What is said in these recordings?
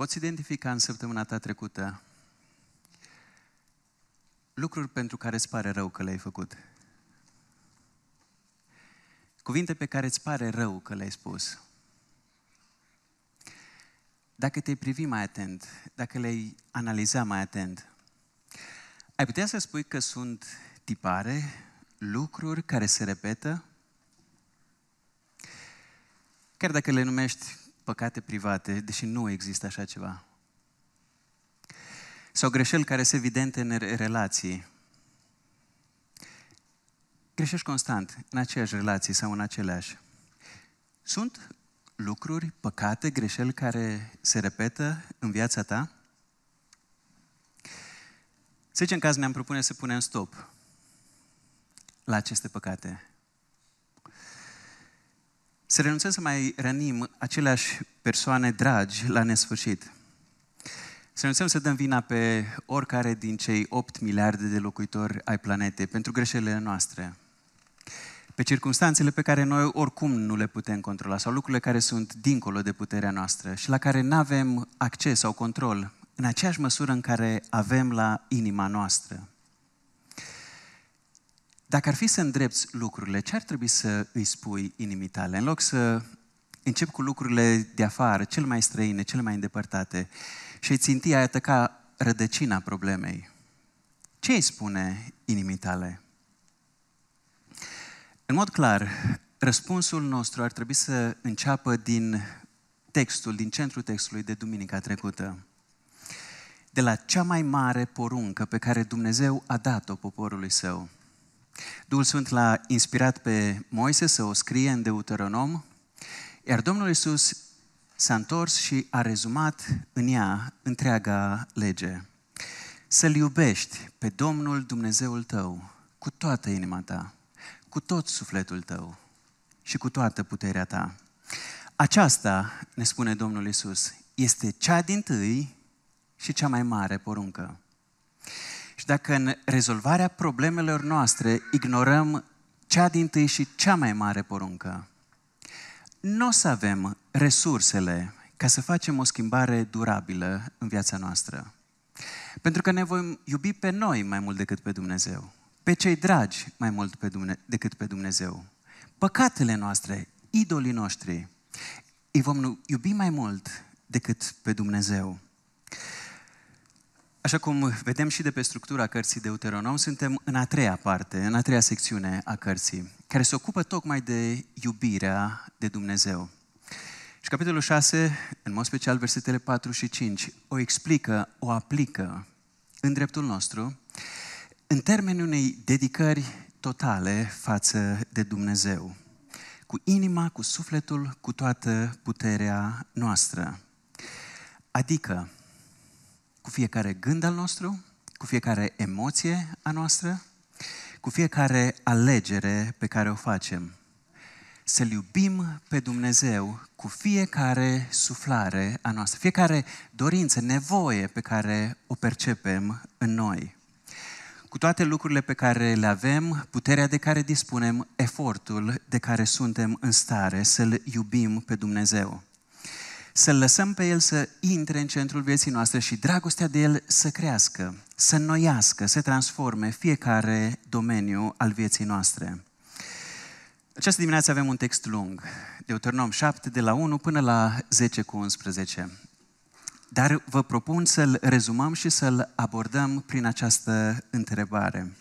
Poți identifica în săptămâna ta trecută lucruri pentru care îți pare rău că le-ai făcut. Cuvinte pe care îți pare rău că le-ai spus. Dacă te-ai privi mai atent, dacă le-ai analiza mai atent, ai putea să spui că sunt tipare, lucruri care se repetă? Chiar dacă le numești păcate private, deși nu există așa ceva. Sau greșeli care sunt evidente în relații. Greșești constant în aceeași relații sau în aceleași. Sunt lucruri, păcate, greșeli care se repetă în viața ta? Să zicem că azi ne-am propune să punem stop la aceste păcate. Să renunțăm să mai rănim aceleași persoane dragi la nesfârșit. Să renunțăm să dăm vina pe oricare din cei 8 miliarde de locuitori ai planetei pentru greșelile noastre, pe circunstanțele pe care noi oricum nu le putem controla sau lucrurile care sunt dincolo de puterea noastră și la care nu avem acces sau control în aceeași măsură în care avem la inima noastră. Dacă ar fi să îndrepți lucrurile, ce ar trebui să îi spui inimii tale? În loc să încep cu lucrurile de afară, cel mai străine, cele mai îndepărtate, și îi ținti a ca rădăcina problemei, ce îi spune inimii tale? În mod clar, răspunsul nostru ar trebui să înceapă din textul, din centrul textului de duminica trecută. De la cea mai mare poruncă pe care Dumnezeu a dat-o poporului său – Duhul Sfânt l-a inspirat pe Moise să o scrie în Deuteronom, iar Domnul Iisus s-a întors și a rezumat în ea întreaga lege. Să-L iubești pe Domnul Dumnezeul tău cu toată inima ta, cu tot sufletul tău și cu toată puterea ta. Aceasta, ne spune Domnul Isus, este cea din tâi și cea mai mare poruncă. Și dacă în rezolvarea problemelor noastre ignorăm cea din tâi și cea mai mare poruncă, nu o să avem resursele ca să facem o schimbare durabilă în viața noastră. Pentru că ne vom iubi pe noi mai mult decât pe Dumnezeu, pe cei dragi mai mult pe Dumne- decât pe Dumnezeu, păcatele noastre, idolii noștri, îi vom iubi mai mult decât pe Dumnezeu. Așa cum vedem și de pe structura cărții Deuteronom, suntem în a treia parte, în a treia secțiune a cărții, care se ocupă tocmai de iubirea de Dumnezeu. Și capitolul 6, în mod special versetele 4 și 5, o explică, o aplică în dreptul nostru, în termenul unei dedicări totale față de Dumnezeu, cu inima, cu sufletul, cu toată puterea noastră. Adică, cu fiecare gând al nostru, cu fiecare emoție a noastră, cu fiecare alegere pe care o facem. Să-L iubim pe Dumnezeu cu fiecare suflare a noastră, fiecare dorință, nevoie pe care o percepem în noi. Cu toate lucrurile pe care le avem, puterea de care dispunem, efortul de care suntem în stare să-L iubim pe Dumnezeu. Să-L lăsăm pe El să intre în centrul vieții noastre și dragostea de El să crească, să noiască, să transforme fiecare domeniu al vieții noastre. Această dimineață avem un text lung, Deuteronom 7, de la 1 până la 10 cu 11. Dar vă propun să-l rezumăm și să-l abordăm prin această întrebare.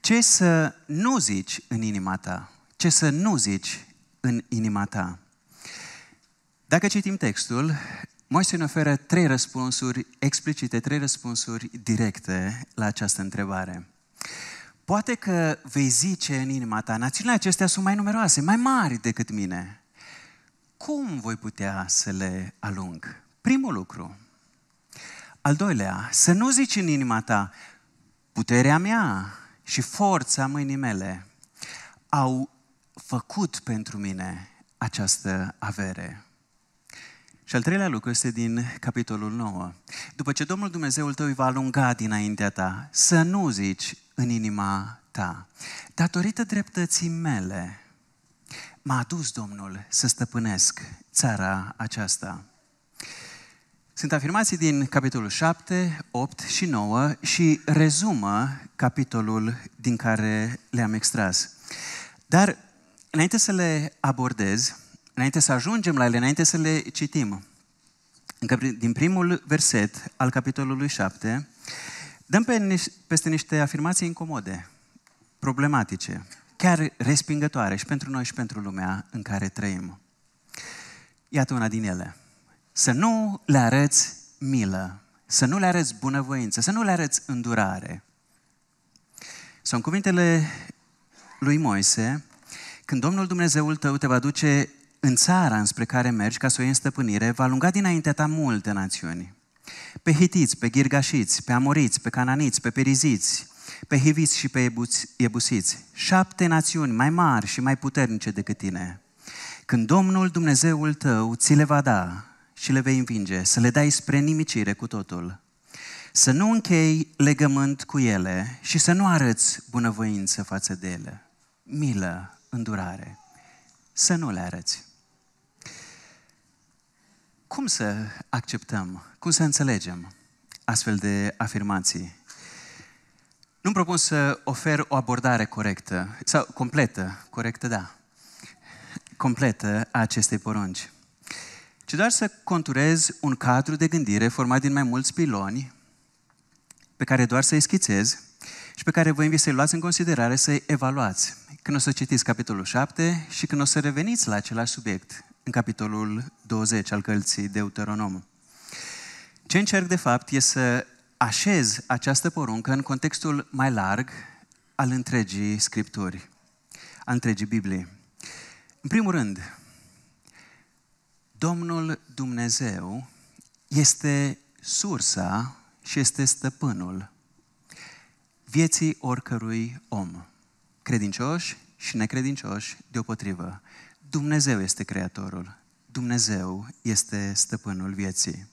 Ce să nu zici în inima ta? Ce să nu zici în inima ta? Dacă citim textul, Moise ne oferă trei răspunsuri explicite, trei răspunsuri directe la această întrebare. Poate că vei zice în inima ta, națiunile acestea sunt mai numeroase, mai mari decât mine. Cum voi putea să le alung? Primul lucru. Al doilea, să nu zici în inima ta, puterea mea și forța mâinii mele au făcut pentru mine această avere. Și al treilea lucru este din capitolul 9. După ce Domnul Dumnezeul tău îi va alunga dinaintea ta, să nu zici în inima ta, datorită dreptății mele, m-a adus Domnul să stăpânesc țara aceasta. Sunt afirmații din capitolul 7, 8 și 9 și rezumă capitolul din care le-am extras. Dar înainte să le abordez, înainte să ajungem la ele, înainte să le citim, din primul verset al capitolului 7, dăm pe, peste niște afirmații incomode, problematice, chiar respingătoare și pentru noi și pentru lumea în care trăim. Iată una din ele. Să nu le arăți milă, să nu le arăți bunăvoință, să nu le arăți îndurare. Sunt cuvintele lui Moise, când Domnul Dumnezeul tău te va duce în țara înspre care mergi ca să o iei în stăpânire, va lunga dinaintea ta multe națiuni. Pe hitiți, pe ghirgașiți, pe amoriți, pe cananiți, pe periziți, pe hiviți și pe ebusiți. Șapte națiuni mai mari și mai puternice decât tine. Când Domnul Dumnezeul tău ți le va da și le vei învinge, să le dai spre nimicire cu totul. Să nu închei legământ cu ele și să nu arăți bunăvoință față de ele. Milă, îndurare. Să nu le arăți. Cum să acceptăm, cum să înțelegem astfel de afirmații? nu propun să ofer o abordare corectă, sau completă, corectă, da, completă a acestei porunci, ci doar să conturez un cadru de gândire format din mai mulți piloni, pe care doar să-i schițez și pe care vă invit să-i luați în considerare, să-i evaluați. Când o să citiți capitolul 7 și când o să reveniți la același subiect, în capitolul 20 al cărții Deuteronom. Ce încerc de fapt e să așez această poruncă în contextul mai larg al întregii Scripturi, al întregii biblie. În primul rând, Domnul Dumnezeu este sursa și este stăpânul vieții oricărui om, credincioși și necredincioși deopotrivă. Dumnezeu este creatorul. Dumnezeu este stăpânul vieții.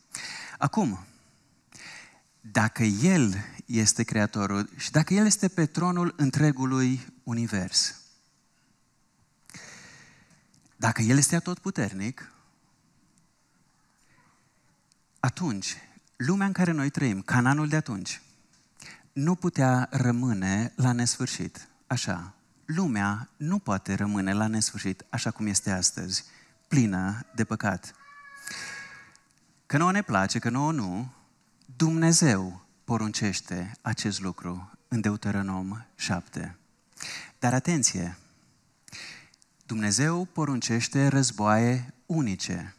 Acum, dacă El este creatorul și dacă El este pe tronul întregului univers, dacă El este atotputernic, atunci, lumea în care noi trăim, Cananul de atunci, nu putea rămâne la nesfârșit, așa, lumea nu poate rămâne la nesfârșit așa cum este astăzi, plină de păcat. Că nouă ne place, că nouă nu, Dumnezeu poruncește acest lucru în Deuteronom 7. Dar atenție! Dumnezeu poruncește războaie unice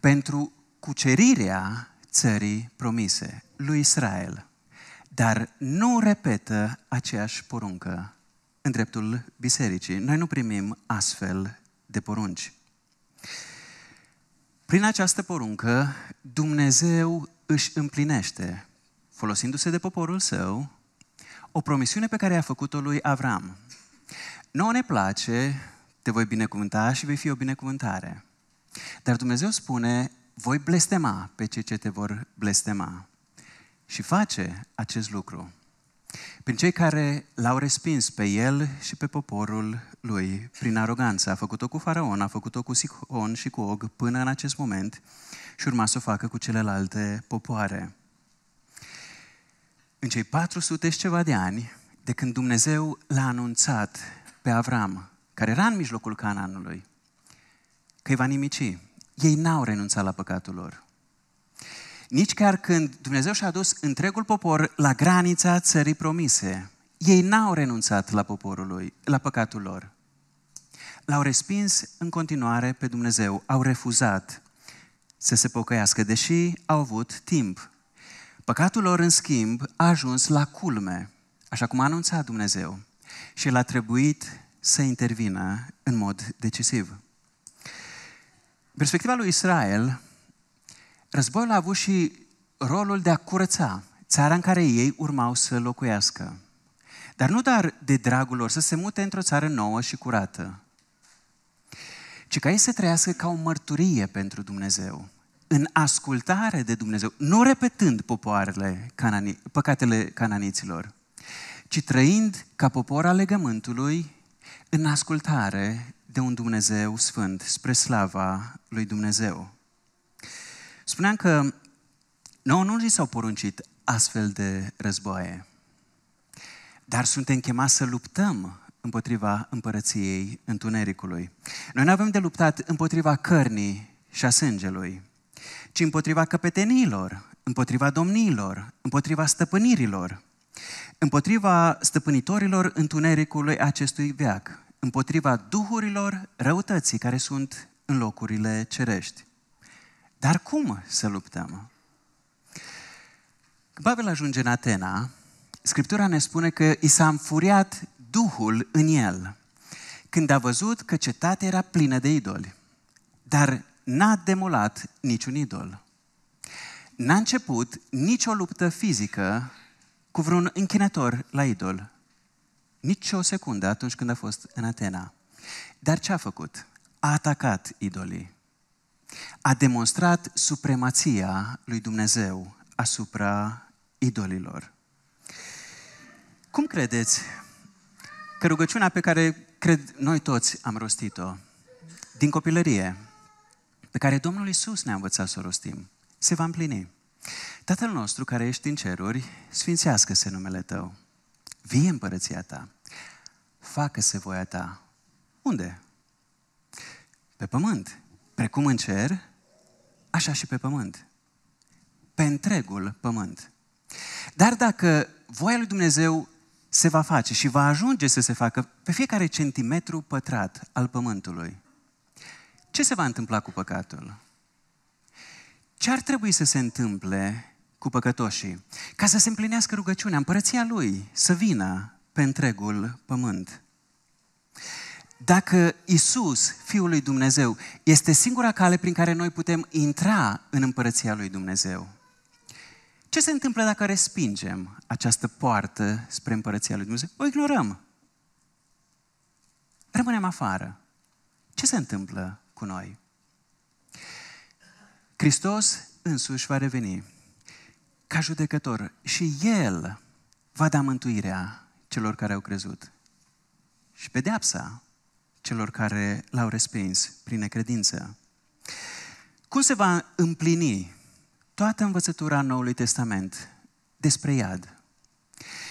pentru cucerirea țării promise lui Israel, dar nu repetă aceeași poruncă în dreptul bisericii. Noi nu primim astfel de porunci. Prin această poruncă, Dumnezeu își împlinește, folosindu-se de poporul său, o promisiune pe care a făcut-o lui Avram. Nu ne place, te voi binecuvânta și vei fi o binecuvântare. Dar Dumnezeu spune, voi blestema pe cei ce te vor blestema. Și face acest lucru. Prin cei care l-au respins pe el și pe poporul lui, prin aroganță. A făcut-o cu Faraon, a făcut-o cu Sihon și cu Og până în acest moment și urma să o facă cu celelalte popoare. În cei 400 și ceva de ani, de când Dumnezeu l-a anunțat pe Avram, care era în mijlocul Cananului, că îi va nimici, ei n-au renunțat la păcatul lor nici chiar când Dumnezeu și-a dus întregul popor la granița țării promise. Ei n-au renunțat la poporul lui, la păcatul lor. L-au respins în continuare pe Dumnezeu, au refuzat să se pocăiască, deși au avut timp. Păcatul lor, în schimb, a ajuns la culme, așa cum a anunțat Dumnezeu, și l-a trebuit să intervină în mod decisiv. Perspectiva lui Israel Războiul a avut și rolul de a curăța țara în care ei urmau să locuiască. Dar nu doar de dragul lor să se mute într-o țară nouă și curată, ci ca ei să trăiască ca o mărturie pentru Dumnezeu, în ascultare de Dumnezeu, nu repetând popoarele, canani, păcatele cananiților, ci trăind ca popor al legământului în ascultare de un Dumnezeu sfânt, spre slava lui Dumnezeu. Spuneam că nouă nu ni s-au poruncit astfel de războaie, dar suntem chemați să luptăm împotriva împărăției întunericului. Noi nu avem de luptat împotriva cărnii și a sângelui, ci împotriva căpetenilor, împotriva domniilor, împotriva stăpânirilor, împotriva stăpânitorilor întunericului acestui veac, împotriva duhurilor răutății care sunt în locurile cerești. Dar cum să luptăm? Când Pavel ajunge în Atena, Scriptura ne spune că i s-a înfuriat Duhul în el, când a văzut că cetatea era plină de idoli, dar n-a demolat niciun idol. N-a început nicio luptă fizică cu vreun închinător la idol. Nici o secundă atunci când a fost în Atena. Dar ce a făcut? A atacat idolii a demonstrat supremația lui Dumnezeu asupra idolilor. Cum credeți că rugăciunea pe care cred noi toți am rostit-o din copilărie, pe care Domnul Isus ne-a învățat să o rostim, se va împlini? Tatăl nostru care ești în ceruri, sfințească-se numele Tău. Vie împărăția Ta. Facă-se voia Ta. Unde? Pe pământ, precum în cer, așa și pe pământ. Pe întregul pământ. Dar dacă voia lui Dumnezeu se va face și va ajunge să se facă pe fiecare centimetru pătrat al pământului, ce se va întâmpla cu păcatul? Ce ar trebui să se întâmple cu păcătoșii? Ca să se împlinească rugăciunea, împărăția lui, să vină pe întregul pământ dacă Isus, Fiul lui Dumnezeu, este singura cale prin care noi putem intra în împărăția lui Dumnezeu, ce se întâmplă dacă respingem această poartă spre împărăția lui Dumnezeu? O ignorăm. Rămânem afară. Ce se întâmplă cu noi? Hristos însuși va reveni ca judecător și El va da mântuirea celor care au crezut și pedeapsa celor care l-au respins prin necredință. Cum se va împlini toată învățătura Noului Testament despre iad,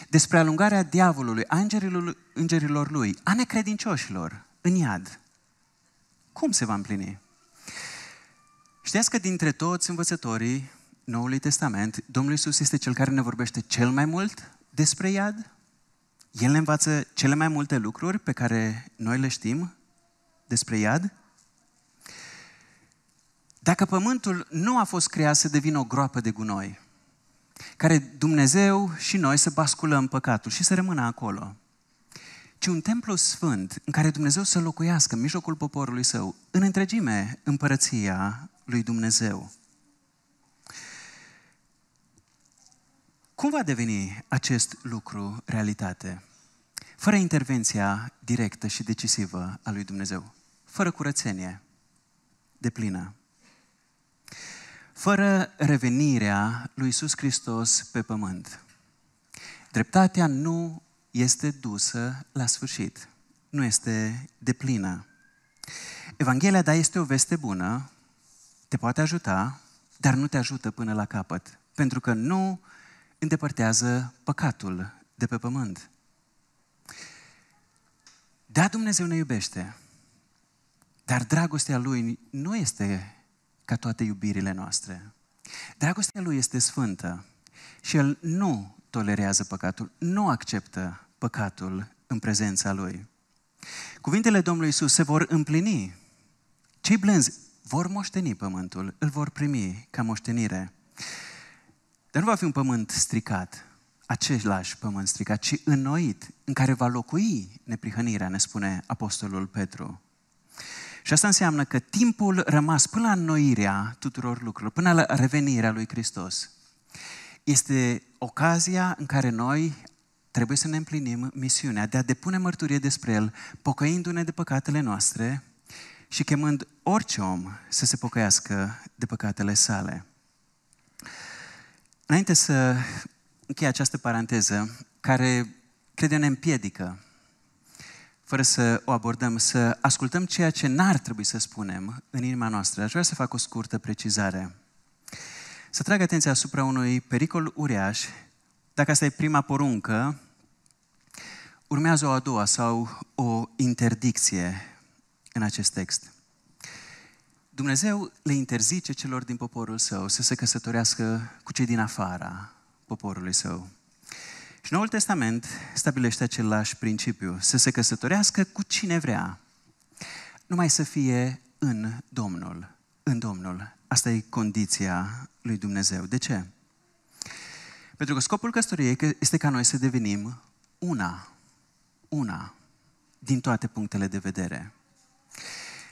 despre alungarea diavolului, a îngerilor, lui, a necredincioșilor în iad? Cum se va împlini? Știați că dintre toți învățătorii Noului Testament, Domnul Isus este cel care ne vorbește cel mai mult despre iad? El ne învață cele mai multe lucruri pe care noi le știm despre iad. Dacă pământul nu a fost creat să devină o groapă de gunoi, care Dumnezeu și noi să basculăm păcatul și să rămână acolo, ci un templu sfânt în care Dumnezeu să locuiască în mijlocul poporului său, în întregime împărăția lui Dumnezeu. Cum va deveni acest lucru realitate? fără intervenția directă și decisivă a lui Dumnezeu, fără curățenie de plină, fără revenirea lui Iisus Hristos pe pământ. Dreptatea nu este dusă la sfârșit, nu este deplină. Evanghelia, da, este o veste bună, te poate ajuta, dar nu te ajută până la capăt, pentru că nu îndepărtează păcatul de pe pământ. Da, Dumnezeu ne iubește, dar dragostea Lui nu este ca toate iubirile noastre. Dragostea Lui este sfântă și El nu tolerează păcatul, nu acceptă păcatul în prezența Lui. Cuvintele Domnului Isus se vor împlini. Cei blânzi vor moșteni pământul, îl vor primi ca moștenire. Dar nu va fi un pământ stricat, același pământ stricat, ci înnoit, în care va locui neprihănirea, ne spune Apostolul Petru. Și asta înseamnă că timpul rămas până la înnoirea tuturor lucrurilor, până la revenirea lui Hristos, este ocazia în care noi trebuie să ne împlinim misiunea de a depune mărturie despre El, pocăindu-ne de păcatele noastre și chemând orice om să se pocăiască de păcatele sale. Înainte să încheie această paranteză care, cred eu, ne împiedică, fără să o abordăm, să ascultăm ceea ce n-ar trebui să spunem în inima noastră. Aș vrea să fac o scurtă precizare. Să trag atenția asupra unui pericol uriaș. Dacă asta e prima poruncă, urmează o a doua sau o interdicție în acest text. Dumnezeu le interzice celor din poporul său să se căsătorească cu cei din afara, poporului său. Și Noul Testament stabilește același principiu, să se căsătorească cu cine vrea, numai să fie în Domnul. În Domnul. Asta e condiția lui Dumnezeu. De ce? Pentru că scopul căsătoriei este ca noi să devenim una, una, din toate punctele de vedere.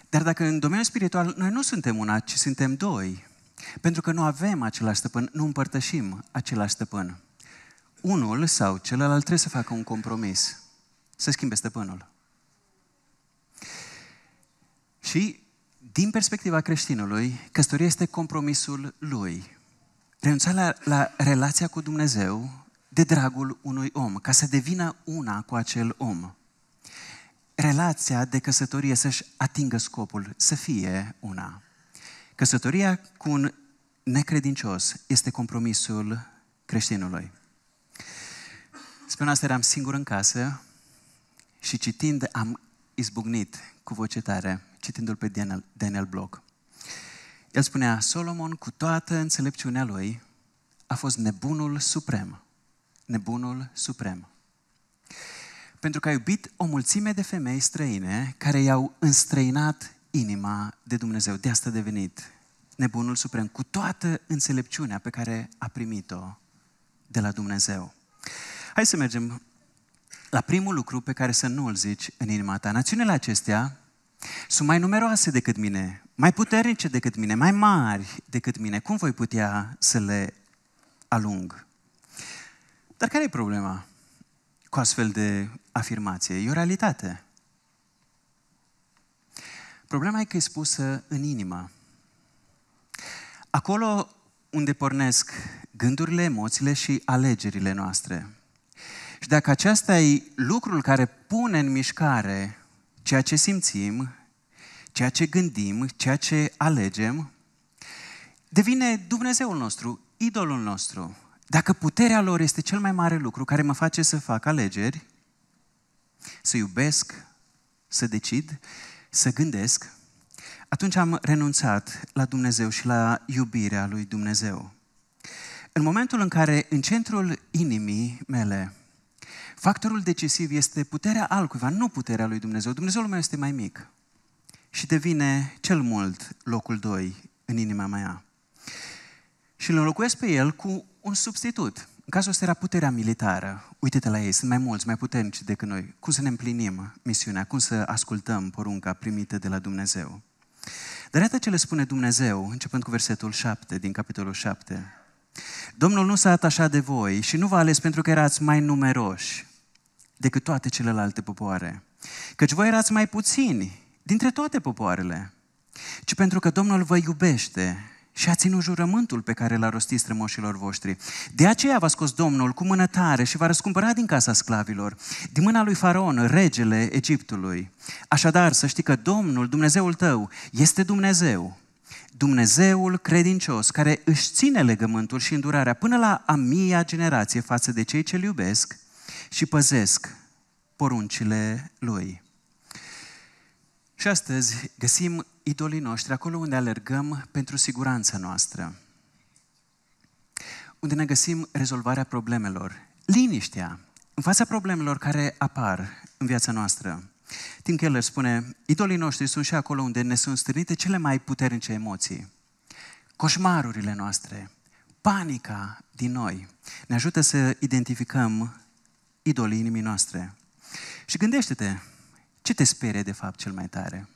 Dar dacă în domeniul spiritual noi nu suntem una, ci suntem doi, pentru că nu avem același stăpân, nu împărtășim același stăpân. Unul sau celălalt trebuie să facă un compromis, să schimbe stăpânul. Și, din perspectiva creștinului, căsătoria este compromisul lui. Renunța la, la relația cu Dumnezeu de dragul unui om, ca să devină una cu acel om. Relația de căsătorie să-și atingă scopul, să fie una. Căsătoria cu un necredincios este compromisul creștinului. Spune asta, eram singur în casă și citind am izbucnit cu voce tare, citindu-l pe Daniel, Daniel Block. El spunea, Solomon, cu toată înțelepciunea lui, a fost nebunul suprem. Nebunul suprem. Pentru că a iubit o mulțime de femei străine care i-au înstrăinat inima de Dumnezeu. De asta a devenit nebunul suprem, cu toată înțelepciunea pe care a primit-o de la Dumnezeu. Hai să mergem la primul lucru pe care să nu îl zici în inima ta. Națiunile acestea sunt mai numeroase decât mine, mai puternice decât mine, mai mari decât mine. Cum voi putea să le alung? Dar care e problema cu astfel de afirmație? E o realitate. Problema e că e spusă în inimă. Acolo unde pornesc gândurile, emoțiile și alegerile noastre. Și dacă acesta e lucrul care pune în mișcare ceea ce simțim, ceea ce gândim, ceea ce alegem, devine Dumnezeul nostru, idolul nostru. Dacă puterea lor este cel mai mare lucru care mă face să fac alegeri, să iubesc, să decid, să gândesc, atunci am renunțat la Dumnezeu și la iubirea lui Dumnezeu. În momentul în care în centrul inimii mele factorul decisiv este puterea altcuiva, nu puterea lui Dumnezeu, Dumnezeul meu este mai mic și devine cel mult locul doi în inima mea. Și îl înlocuiesc pe el cu un substitut. În cazul ăsta era puterea militară. Uite-te la ei, sunt mai mulți, mai puternici decât noi. Cum să ne împlinim misiunea? Cum să ascultăm porunca primită de la Dumnezeu? Dar iată ce le spune Dumnezeu, începând cu versetul 7 din capitolul 7. Domnul nu s-a atașat de voi și nu v-a ales pentru că erați mai numeroși decât toate celelalte popoare. Căci voi erați mai puțini dintre toate popoarele, ci pentru că Domnul vă iubește și a ținut jurământul pe care l-a rostit strămoșilor voștri. De aceea v-a scos Domnul cu mână tare și v-a răscumpărat din casa sclavilor, din mâna lui Faraon, regele Egiptului. Așadar, să știi că Domnul, Dumnezeul tău, este Dumnezeu, Dumnezeul credincios, care își ține legământul și îndurarea până la a mia generație față de cei ce-L iubesc și păzesc poruncile Lui. Și astăzi găsim idolii noștri, acolo unde alergăm pentru siguranța noastră, unde ne găsim rezolvarea problemelor, liniștea în fața problemelor care apar în viața noastră. Tim Keller spune, idolii noștri sunt și acolo unde ne sunt strânite cele mai puternice emoții. Coșmarurile noastre, panica din noi, ne ajută să identificăm idolii inimii noastre. Și gândește-te, ce te sperie de fapt cel mai tare?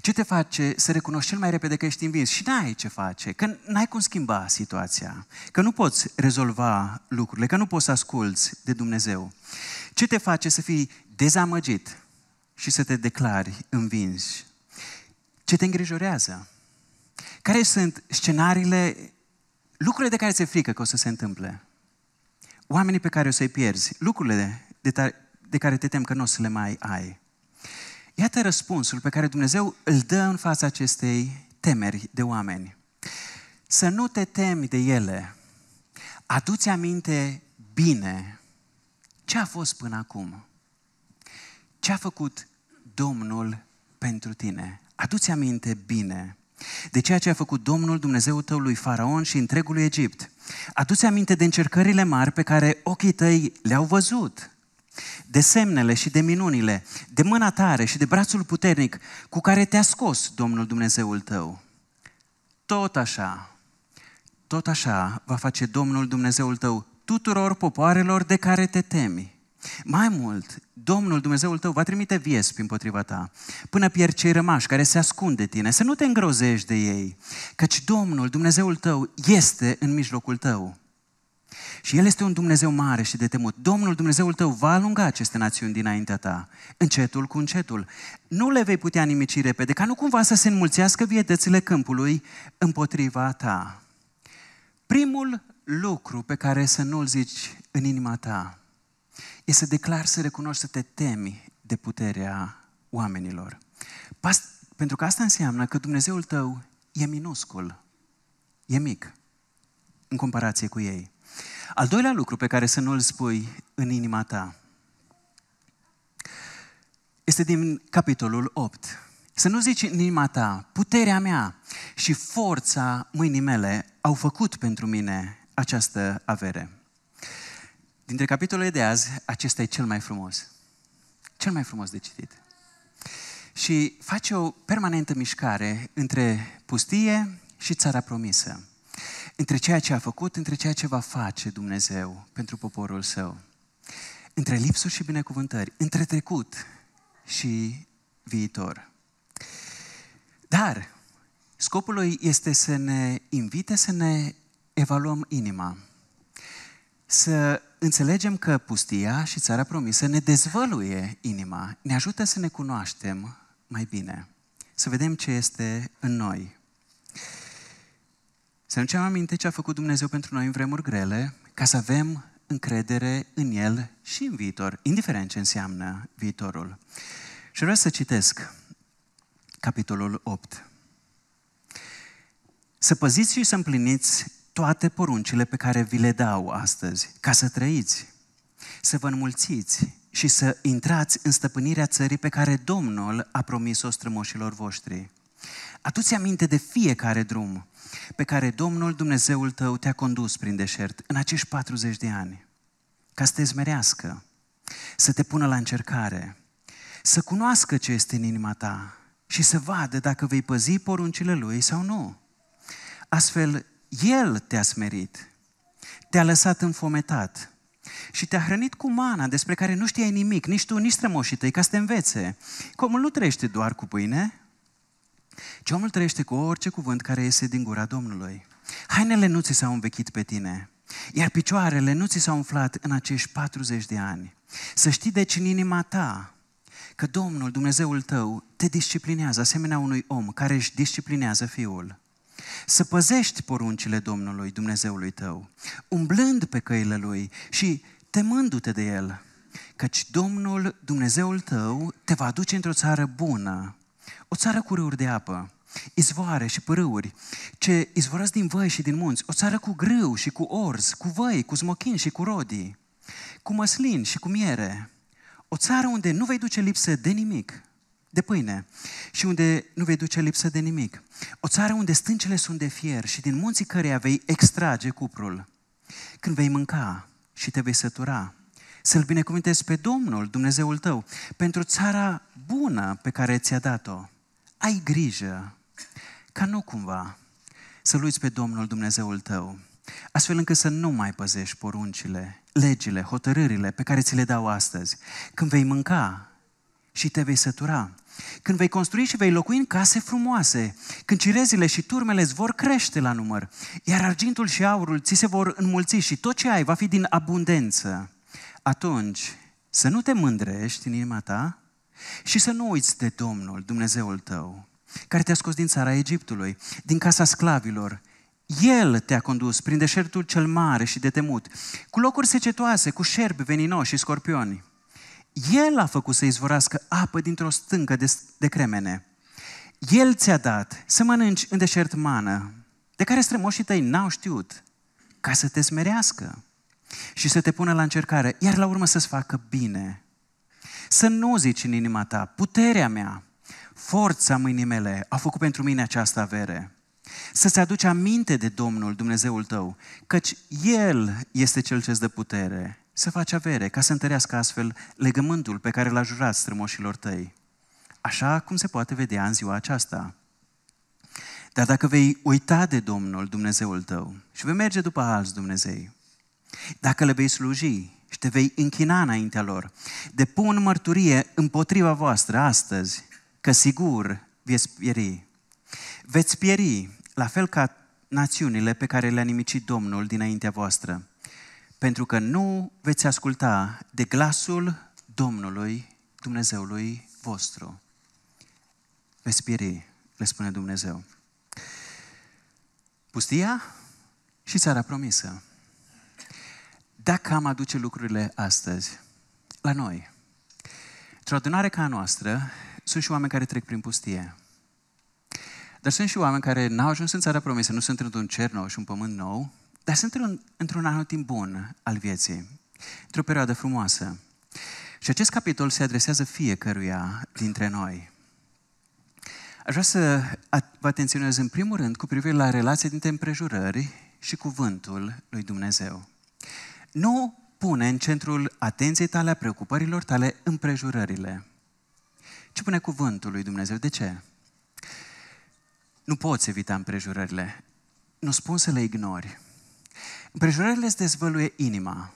Ce te face să recunoști cel mai repede că ești învins? Și n-ai ce face, că n-ai cum schimba situația, că nu poți rezolva lucrurile, că nu poți să asculți de Dumnezeu. Ce te face să fii dezamăgit și să te declari învins? Ce te îngrijorează? Care sunt scenariile, lucrurile de care ți-e frică că o să se întâmple? Oamenii pe care o să-i pierzi, lucrurile de, de, de care te tem că nu o să le mai ai. Iată răspunsul pe care Dumnezeu îl dă în fața acestei temeri de oameni. Să nu te temi de ele. Aduți aminte bine ce a fost până acum. Ce a făcut Domnul pentru tine. Aduți aminte bine de ceea ce a făcut Domnul Dumnezeu tău lui Faraon și întregului Egipt. Aduți aminte de încercările mari pe care ochii tăi le-au văzut de semnele și de minunile, de mâna tare și de brațul puternic cu care te-a scos Domnul Dumnezeul tău. Tot așa, tot așa va face Domnul Dumnezeul tău tuturor popoarelor de care te temi. Mai mult, Domnul Dumnezeul tău va trimite viespi împotriva ta, până pierd cei rămași care se ascund de tine, să nu te îngrozești de ei, căci Domnul Dumnezeul tău este în mijlocul tău și El este un Dumnezeu mare și de temut. Domnul Dumnezeul tău va alunga aceste națiuni dinaintea ta, încetul cu încetul. Nu le vei putea nimici repede, ca nu cumva să se înmulțească vietățile câmpului împotriva ta. Primul lucru pe care să nu-l zici în inima ta e să declar să recunoști, să te temi de puterea oamenilor. Past- pentru că asta înseamnă că Dumnezeul tău e minuscul, e mic în comparație cu ei. Al doilea lucru pe care să nu-l spui în inima ta este din capitolul 8. Să nu zici în inima ta, puterea mea și forța mâinii mele au făcut pentru mine această avere. Dintre capitolele de azi, acesta e cel mai frumos. Cel mai frumos de citit. Și face o permanentă mișcare între pustie și țara promisă între ceea ce a făcut, între ceea ce va face Dumnezeu pentru poporul său. Între lipsuri și binecuvântări, între trecut și viitor. Dar scopul lui este să ne invite să ne evaluăm inima, să înțelegem că pustia și țara promisă ne dezvăluie inima, ne ajută să ne cunoaștem mai bine, să vedem ce este în noi. Să ne aminte ce a făcut Dumnezeu pentru noi în vremuri grele, ca să avem încredere în El și în viitor, indiferent ce înseamnă viitorul. Și vreau să citesc capitolul 8. Să păziți și să împliniți toate poruncile pe care vi le dau astăzi, ca să trăiți, să vă înmulțiți și să intrați în stăpânirea țării pe care Domnul a promis-o strămoșilor voștri Atuți aminte de fiecare drum pe care Domnul Dumnezeul tău te-a condus prin deșert în acești 40 de ani, ca să te zmerească, să te pună la încercare, să cunoască ce este în inima ta și să vadă dacă vei păzi poruncile lui sau nu. Astfel, El te-a smerit, te-a lăsat înfometat și te-a hrănit cu mana despre care nu știai nimic, nici tu, nici strămoșii tăi, ca să te învețe. Cum nu trăiește doar cu pâine, Omul trăiește cu orice cuvânt care iese din gura Domnului. Hainele nu ți s-au învechit pe tine, iar picioarele nu ți s-au umflat în acești 40 de ani. Să știi deci în inima ta că Domnul, Dumnezeul tău, te disciplinează, asemenea unui om care își disciplinează fiul. Să păzești poruncile Domnului, Dumnezeului tău, umblând pe căile lui și temându-te de el, căci Domnul, Dumnezeul tău, te va duce într-o țară bună, o țară cu râuri de apă, izvoare și pârâuri, ce izvorați din văi și din munți, o țară cu grâu și cu orz, cu văi, cu smochin și cu rodii, cu măslin și cu miere, o țară unde nu vei duce lipsă de nimic, de pâine, și unde nu vei duce lipsă de nimic, o țară unde stâncile sunt de fier și din munții căreia vei extrage cuprul, când vei mânca și te vei sătura, să-L binecuvintezi pe Domnul, Dumnezeul tău, pentru țara bună pe care ți-a dat-o. Ai grijă ca nu cumva să-L uiți pe Domnul Dumnezeul tău, astfel încât să nu mai păzești poruncile, legile, hotărârile pe care ți le dau astăzi. Când vei mânca și te vei sătura, când vei construi și vei locui în case frumoase, când cirezile și turmele îți vor crește la număr, iar argintul și aurul ți se vor înmulți și tot ce ai va fi din abundență atunci să nu te mândrești în inima ta și să nu uiți de Domnul, Dumnezeul tău, care te-a scos din țara Egiptului, din casa sclavilor. El te-a condus prin deșertul cel mare și de temut, cu locuri secetoase, cu șerbi veninoși și scorpioni. El a făcut să izvorască apă dintr-o stâncă de, de cremene. El ți-a dat să mănânci în deșert mană, de care strămoșii tăi n-au știut, ca să te smerească și să te pună la încercare, iar la urmă să-ți facă bine. Să nu zici în inima ta, puterea mea, forța mâinii mele a făcut pentru mine această avere. Să-ți aduci aminte de Domnul Dumnezeul tău, căci El este Cel ce-ți dă putere să faci avere, ca să întărească astfel legământul pe care l-a jurat strămoșilor tăi. Așa cum se poate vedea în ziua aceasta. Dar dacă vei uita de Domnul Dumnezeul tău și vei merge după alți Dumnezei, dacă le vei sluji și te vei închina înaintea lor, depun mărturie împotriva voastră astăzi, că sigur veți pieri. Veți pieri, la fel ca națiunile pe care le-a nimicit Domnul dinaintea voastră, pentru că nu veți asculta de glasul Domnului Dumnezeului vostru. Veți pieri, le spune Dumnezeu. Pustia și țara promisă dacă am aduce lucrurile astăzi la noi. Într-o adunare ca a noastră, sunt și oameni care trec prin pustie. Dar sunt și oameni care n-au ajuns în țara promisă, nu sunt într-un cer nou și un pământ nou, dar sunt într-un, într-un anotimp bun al vieții, într-o perioadă frumoasă. Și acest capitol se adresează fiecăruia dintre noi. Aș vrea să vă atenționez în primul rând cu privire la relația dintre împrejurări și cuvântul lui Dumnezeu nu pune în centrul atenției tale, a preocupărilor tale, împrejurările. Ce pune cuvântul lui Dumnezeu? De ce? Nu poți evita împrejurările. Nu spun să le ignori. Împrejurările îți dezvăluie inima.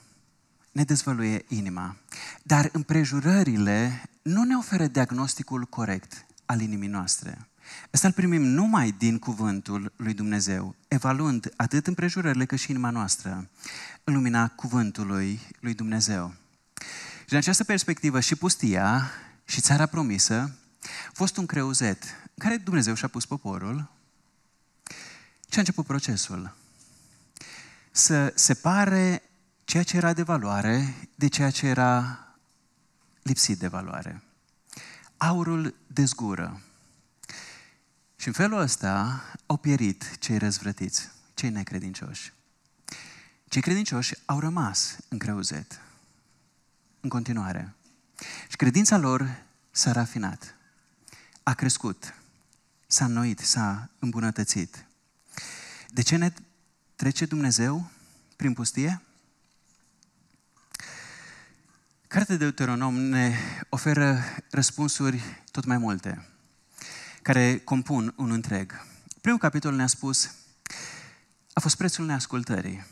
Ne dezvăluie inima. Dar împrejurările nu ne oferă diagnosticul corect al inimii noastre. Să-l primim numai din cuvântul lui Dumnezeu, evaluând atât împrejurările cât și inima noastră, în lumina cuvântului lui Dumnezeu. Și din această perspectivă și pustia și țara promisă a fost un creuzet în care Dumnezeu și-a pus poporul și a început procesul. Să separe ceea ce era de valoare de ceea ce era lipsit de valoare. Aurul dezgură. Și în felul ăsta au pierit cei răzvrătiți, cei necredincioși. Cei credincioși au rămas în creuzet, în continuare. Și credința lor s-a rafinat, a crescut, s-a înnoit, s-a îmbunătățit. De ce ne trece Dumnezeu prin pustie? Cartea de Deuteronom ne oferă răspunsuri tot mai multe care compun un întreg. Primul capitol ne-a spus, a fost prețul neascultării.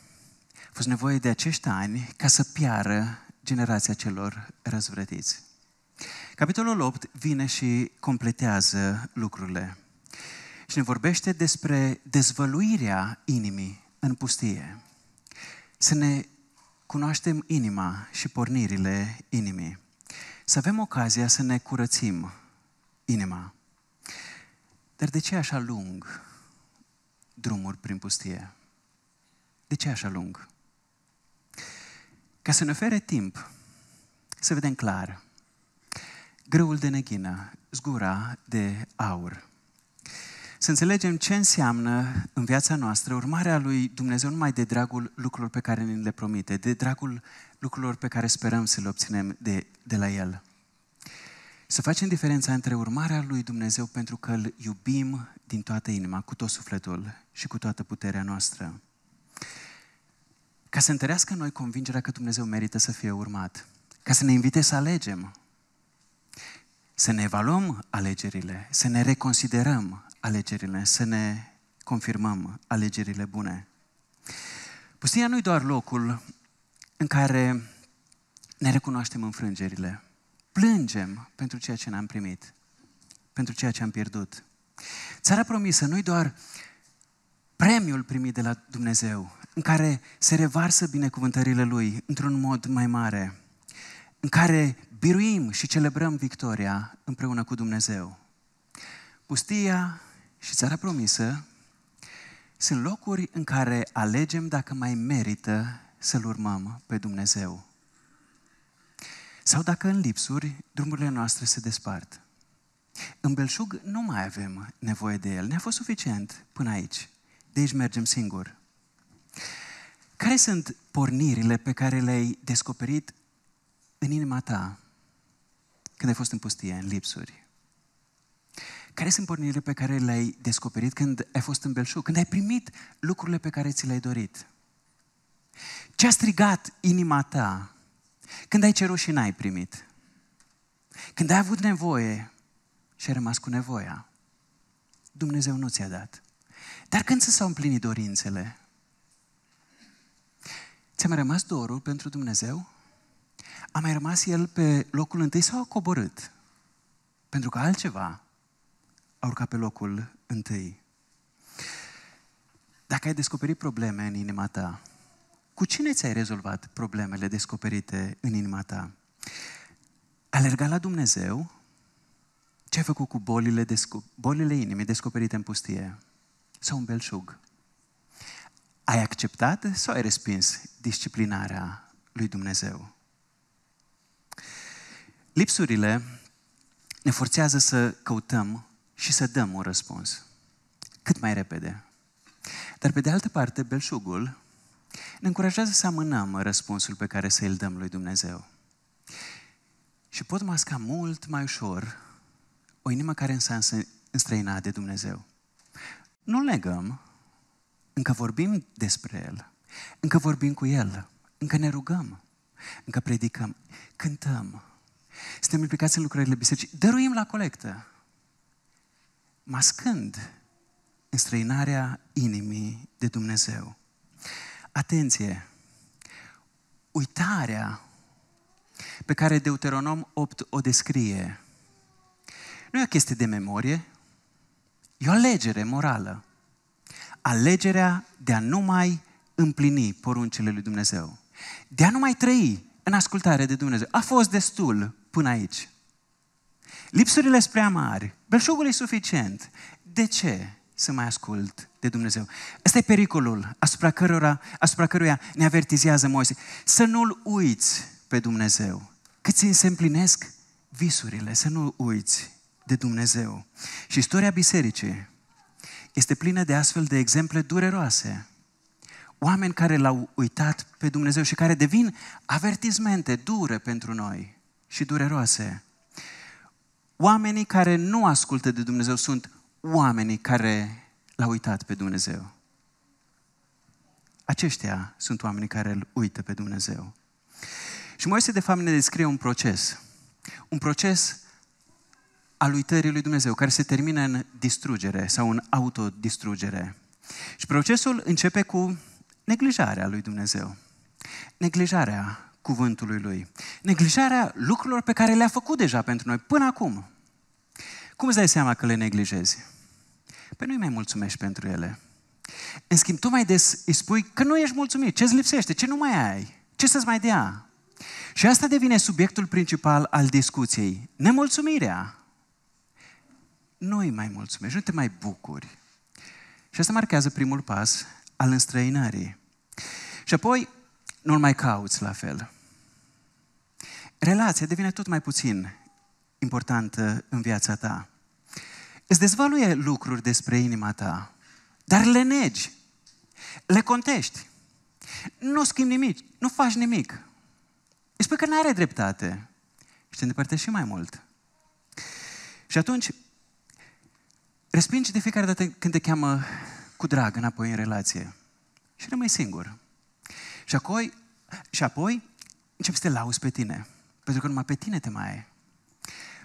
A fost nevoie de acești ani ca să piară generația celor răzvrătiți. Capitolul 8 vine și completează lucrurile și ne vorbește despre dezvăluirea inimii în pustie. Să ne cunoaștem inima și pornirile inimii. Să avem ocazia să ne curățim inima. Dar de ce așa lung drumul prin pustie? De ce așa lung? Ca să ne ofere timp să vedem clar grâul de neghină, zgura de aur. Să înțelegem ce înseamnă în viața noastră urmarea lui Dumnezeu numai de dragul lucrurilor pe care ne le promite, de dragul lucrurilor pe care sperăm să le obținem de, de la El. Să facem diferența între urmarea lui Dumnezeu pentru că îl iubim din toată inima, cu tot sufletul și cu toată puterea noastră. Ca să întărească noi convingerea că Dumnezeu merită să fie urmat, ca să ne invite să alegem, să ne evaluăm alegerile, să ne reconsiderăm alegerile, să ne confirmăm alegerile bune. Pustia nu-i doar locul în care ne recunoaștem înfrângerile, plângem pentru ceea ce n-am primit, pentru ceea ce am pierdut. Țara promisă nu-i doar premiul primit de la Dumnezeu, în care se revarsă binecuvântările Lui într-un mod mai mare, în care biruim și celebrăm victoria împreună cu Dumnezeu. Pustia și țara promisă sunt locuri în care alegem dacă mai merită să-L urmăm pe Dumnezeu. Sau dacă în lipsuri, drumurile noastre se despart. În belșug nu mai avem nevoie de el, ne-a fost suficient până aici. De aici mergem singur. Care sunt pornirile pe care le-ai descoperit în inima ta când ai fost în pustie, în lipsuri? Care sunt pornirile pe care le-ai descoperit când ai fost în belșug, când ai primit lucrurile pe care ți le-ai dorit? Ce a strigat inima ta când ai cerut și n-ai primit. Când ai avut nevoie și ai rămas cu nevoia. Dumnezeu nu ți-a dat. Dar când să s-au împlinit dorințele? Ți-a mai rămas dorul pentru Dumnezeu? A mai rămas el pe locul întâi sau a coborât? Pentru că altceva a urcat pe locul întâi. Dacă ai descoperit probleme în inima ta, cu cine ți-ai rezolvat problemele descoperite în inima ta? Alerga la Dumnezeu? Ce ai făcut cu bolile, desco- bolile inimii descoperite în pustie? Sau un belșug? Ai acceptat sau ai respins disciplinarea lui Dumnezeu? Lipsurile ne forțează să căutăm și să dăm un răspuns. Cât mai repede. Dar pe de altă parte, belșugul ne încurajează să amânăm răspunsul pe care să l dăm lui Dumnezeu. Și pot masca mult mai ușor o inimă care însă se înstrăina de Dumnezeu. Nu legăm, încă vorbim despre El, încă vorbim cu El, încă ne rugăm, încă predicăm, cântăm, suntem implicați în lucrările bisericii, dăruim la colectă, mascând înstrăinarea inimii de Dumnezeu. Atenție! Uitarea pe care Deuteronom 8 o descrie nu e o chestie de memorie, e o alegere morală. Alegerea de a nu mai împlini poruncile lui Dumnezeu, de a nu mai trăi în ascultare de Dumnezeu. A fost destul până aici. Lipsurile sunt prea mari, belșugul e suficient. De ce să mai ascult de Dumnezeu. Ăsta e pericolul asupra, cărora, asupra căruia ne avertizează Moise. Să nu-L uiți pe Dumnezeu. Cât ți se împlinesc visurile, să nu uiți de Dumnezeu. Și istoria bisericii este plină de astfel de exemple dureroase. Oameni care l-au uitat pe Dumnezeu și care devin avertismente dure pentru noi și dureroase. Oamenii care nu ascultă de Dumnezeu sunt oamenii care l-a uitat pe Dumnezeu. Aceștia sunt oamenii care îl uită pe Dumnezeu. Și Moise, de fapt, ne descrie un proces. Un proces al uitării lui Dumnezeu, care se termină în distrugere sau în autodistrugere. Și procesul începe cu neglijarea lui Dumnezeu. Neglijarea cuvântului lui. Neglijarea lucrurilor pe care le-a făcut deja pentru noi până acum. Cum îți dai seama că le neglijezi? Păi nu-i mai mulțumești pentru ele. În schimb, tu mai des îi spui că nu ești mulțumit, ce-ți lipsește, ce nu mai ai, ce să-ți mai dea. Și asta devine subiectul principal al discuției, nemulțumirea. Nu-i mai mulțumești, nu te mai bucuri. Și asta marchează primul pas al înstrăinării. Și apoi, nu-l mai cauți la fel. Relația devine tot mai puțin importantă în viața ta îți dezvăluie lucruri despre inima ta, dar le negi, le contești, nu schimbi nimic, nu faci nimic. Îi spui că nu are dreptate și te îndepărtești și mai mult. Și atunci, respingi de fiecare dată când te cheamă cu drag înapoi în relație și rămâi singur. Și apoi, și apoi începi să te lauzi pe tine, pentru că numai pe tine te mai ai.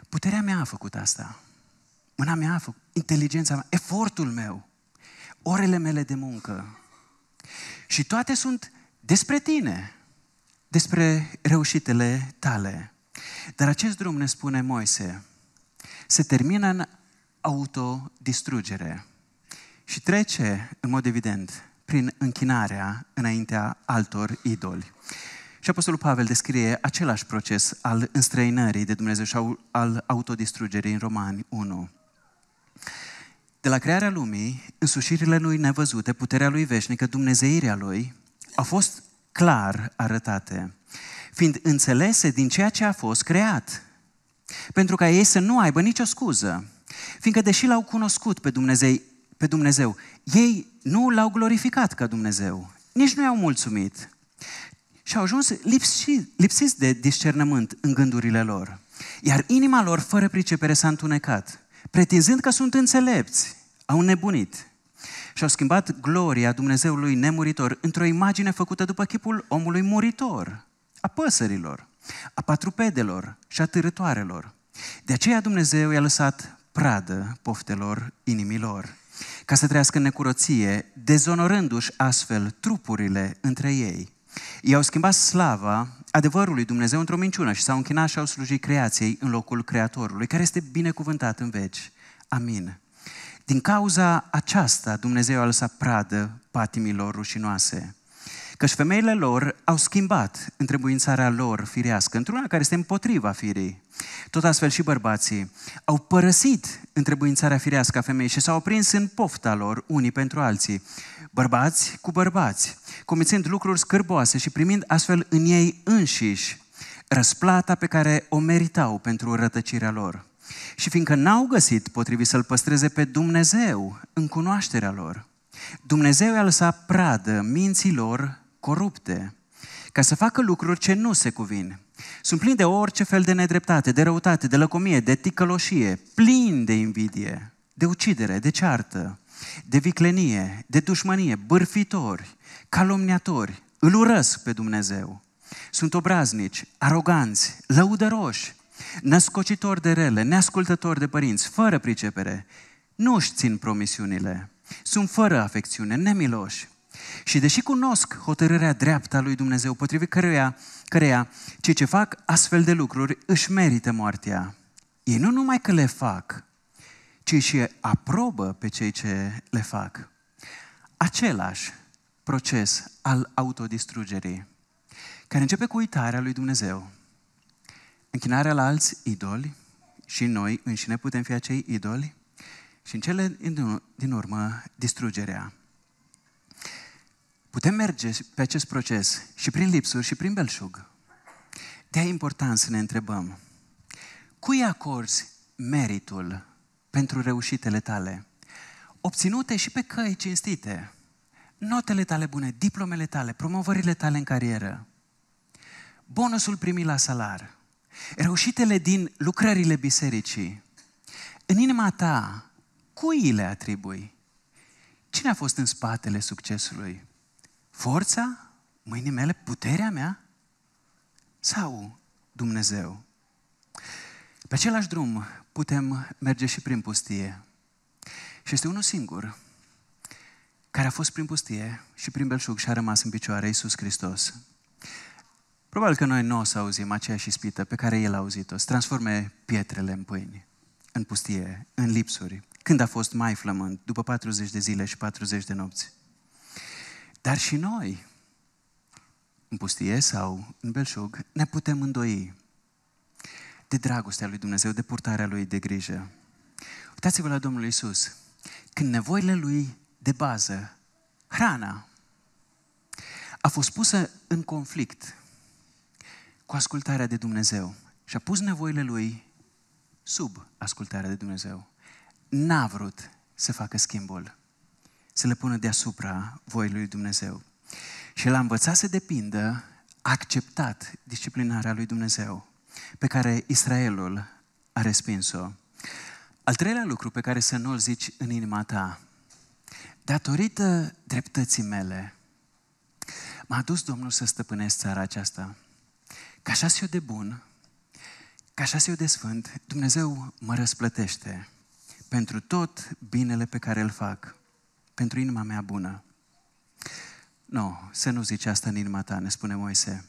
Puterea mea a făcut asta mâna mea, inteligența mea, efortul meu, orele mele de muncă. Și toate sunt despre tine, despre reușitele tale. Dar acest drum, ne spune Moise, se termină în autodistrugere și trece, în mod evident, prin închinarea înaintea altor idoli. Și Apostolul Pavel descrie același proces al înstrăinării de Dumnezeu și al autodistrugerii în Romani 1. De la crearea lumii, însușirile lui nevăzute, puterea lui veșnică, dumnezeirea lui, au fost clar arătate, fiind înțelese din ceea ce a fost creat, pentru ca ei să nu aibă nicio scuză, fiindcă deși l-au cunoscut pe Dumnezeu, pe Dumnezeu, ei nu l-au glorificat ca Dumnezeu, nici nu i-au mulțumit și au ajuns lipsi, lipsiți de discernământ în gândurile lor, iar inima lor, fără pricepere, s-a întunecat – pretinzând că sunt înțelepți, au nebunit și au schimbat gloria Dumnezeului nemuritor într-o imagine făcută după chipul omului muritor, a păsărilor, a patrupedelor și a târătoarelor. De aceea Dumnezeu i-a lăsat pradă poftelor inimilor, ca să trăiască în necurăție, dezonorându-și astfel trupurile între ei. I-au schimbat slava adevărul lui Dumnezeu într-o minciună și s-au închinat și au slujit creației în locul Creatorului, care este binecuvântat în veci. Amin. Din cauza aceasta, Dumnezeu a lăsat pradă patimilor rușinoase. Căci femeile lor au schimbat întrebuințarea lor firească într-una care este împotriva firii. Tot astfel și bărbații au părăsit întrebuințarea firească a femeii și s-au prins în pofta lor unii pentru alții bărbați cu bărbați, comițând lucruri scârboase și primind astfel în ei înșiși răsplata pe care o meritau pentru rătăcirea lor. Și fiindcă n-au găsit potrivit să-L păstreze pe Dumnezeu în cunoașterea lor, Dumnezeu i-a lăsat pradă minților corupte, ca să facă lucruri ce nu se cuvin. Sunt plini de orice fel de nedreptate, de răutate, de lăcomie, de ticăloșie, plini de invidie, de ucidere, de ceartă, de viclenie, de dușmănie, bârfitori, calomniatori, îl urăsc pe Dumnezeu. Sunt obraznici, aroganți, lăudăroși, născocitori de rele, neascultători de părinți, fără pricepere, nu își țin promisiunile, sunt fără afecțiune, nemiloși. Și deși cunosc hotărârea dreaptă a lui Dumnezeu, potrivit căreia, căreia cei ce fac astfel de lucruri își merită moartea, ei nu numai că le fac, ci și aprobă pe cei ce le fac. Același proces al autodistrugerii, care începe cu uitarea lui Dumnezeu, închinarea la alți idoli, și noi înșine putem fi acei idoli, și în cele din urmă, distrugerea. Putem merge pe acest proces și prin lipsuri și prin belșug. De-aia e important să ne întrebăm, cui acorzi meritul pentru reușitele tale, obținute și pe căi cinstite, notele tale bune, diplomele tale, promovările tale în carieră, bonusul primit la salar, reușitele din lucrările bisericii, în inima ta, cui le atribui? Cine a fost în spatele succesului? Forța? Mâinii mele? Puterea mea? Sau Dumnezeu? Pe același drum putem merge și prin pustie. Și este unul singur care a fost prin pustie și prin belșug și a rămas în picioare, Iisus Hristos. Probabil că noi nu o să auzim aceeași ispită pe care El a auzit-o, să transforme pietrele în pâini, în pustie, în lipsuri, când a fost mai flământ, după 40 de zile și 40 de nopți. Dar și noi, în pustie sau în belșug, ne putem îndoi de dragostea lui Dumnezeu, de purtarea lui de grijă. Uitați-vă la Domnul Isus. Când nevoile lui de bază, hrana, a fost pusă în conflict cu ascultarea de Dumnezeu și a pus nevoile lui sub ascultarea de Dumnezeu. N-a vrut să facă schimbul, să le pună deasupra voii lui Dumnezeu. Și l-a învățat să depindă, a acceptat disciplinarea lui Dumnezeu pe care Israelul a respins-o. Al treilea lucru pe care să nu-l zici în inima ta, datorită dreptății mele, m-a dus Domnul să stăpânesc țara aceasta. Ca așa eu de bun, ca așa eu de sfânt, Dumnezeu mă răsplătește pentru tot binele pe care îl fac, pentru inima mea bună. Nu, no, să nu zici asta în inima ta, ne spune Moise.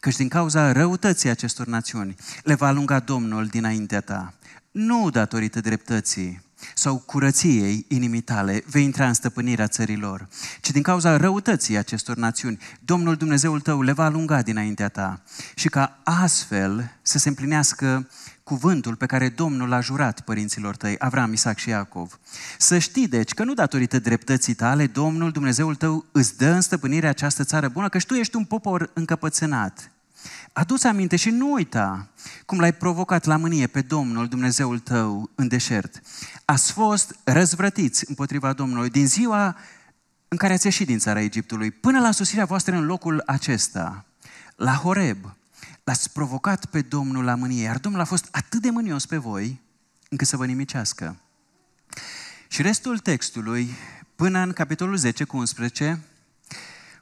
Căci din cauza răutății acestor națiuni le va alunga Domnul dinaintea ta. Nu datorită dreptății sau curăției inimii tale vei intra în stăpânirea țărilor, ci din cauza răutății acestor națiuni, Domnul Dumnezeul tău le va alunga dinaintea ta și ca astfel să se împlinească cuvântul pe care Domnul l-a jurat părinților tăi, Avram, Isaac și Iacov. Să știi, deci, că nu datorită dreptății tale, Domnul, Dumnezeul tău, îți dă în stăpânire această țară bună, că tu ești un popor încăpățânat. Adu-ți aminte și nu uita cum l-ai provocat la mânie pe Domnul Dumnezeul tău în deșert. Ați fost răzvrătiți împotriva Domnului din ziua în care ați ieșit din țara Egiptului, până la sosirea voastră în locul acesta, la Horeb, L-ați provocat pe Domnul la mânie, iar Domnul a fost atât de mânios pe voi, încât să vă nimicească. Și restul textului, până în capitolul 10 cu 11,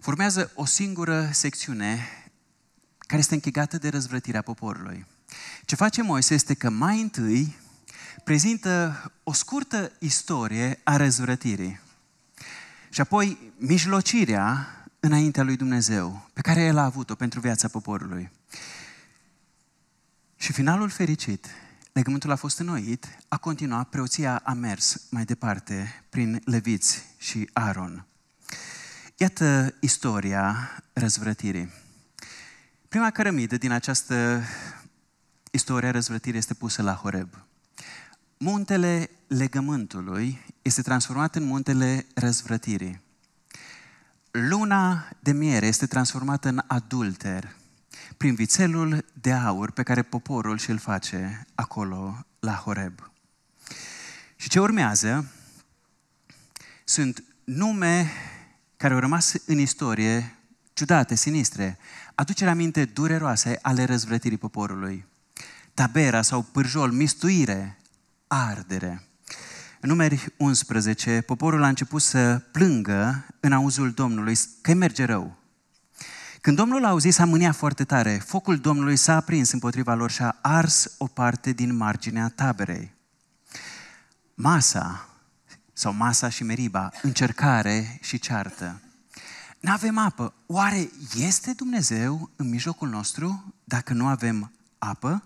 formează o singură secțiune care este închegată de răzvrătirea poporului. Ce face Moise este că mai întâi prezintă o scurtă istorie a răzvrătirii și apoi mijlocirea înaintea lui Dumnezeu pe care el a avut-o pentru viața poporului. Și finalul fericit, legământul a fost înnoit, a continuat, preoția a mers mai departe prin Leviți și Aaron. Iată istoria răzvrătirii. Prima cărămidă din această a răzvrătirii este pusă la Horeb. Muntele legământului este transformat în muntele răzvrătirii. Luna de miere este transformată în adulter prin vițelul de aur pe care poporul și-l face acolo la Horeb. Și ce urmează sunt nume care au rămas în istorie ciudate, sinistre, aducere aminte dureroase ale răzvrătirii poporului. Tabera sau pârjol, mistuire, ardere. În numeri 11, poporul a început să plângă în auzul Domnului că merge rău, când Domnul a auzit, s-a mâniat foarte tare. Focul Domnului s-a aprins împotriva lor și a ars o parte din marginea taberei. Masa, sau masa și meriba, încercare și ceartă. N-avem apă. Oare este Dumnezeu în mijlocul nostru dacă nu avem apă?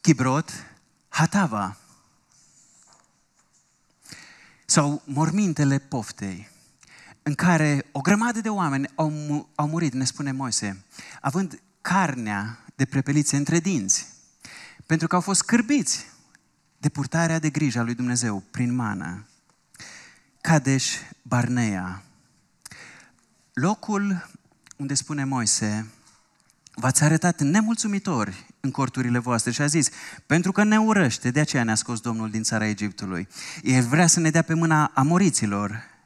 Chibrot, hatava. Sau mormintele poftei în care o grămadă de oameni au, mu- au murit, ne spune Moise, având carnea de prepelițe între dinți, pentru că au fost cârbiți de purtarea de grijă a lui Dumnezeu prin mană. Cadeș Barnea, locul unde spune Moise, v-ați arătat nemulțumitori în corturile voastre și a zis, pentru că ne urăște, de aceea ne-a scos Domnul din țara Egiptului. El vrea să ne dea pe mâna amoriților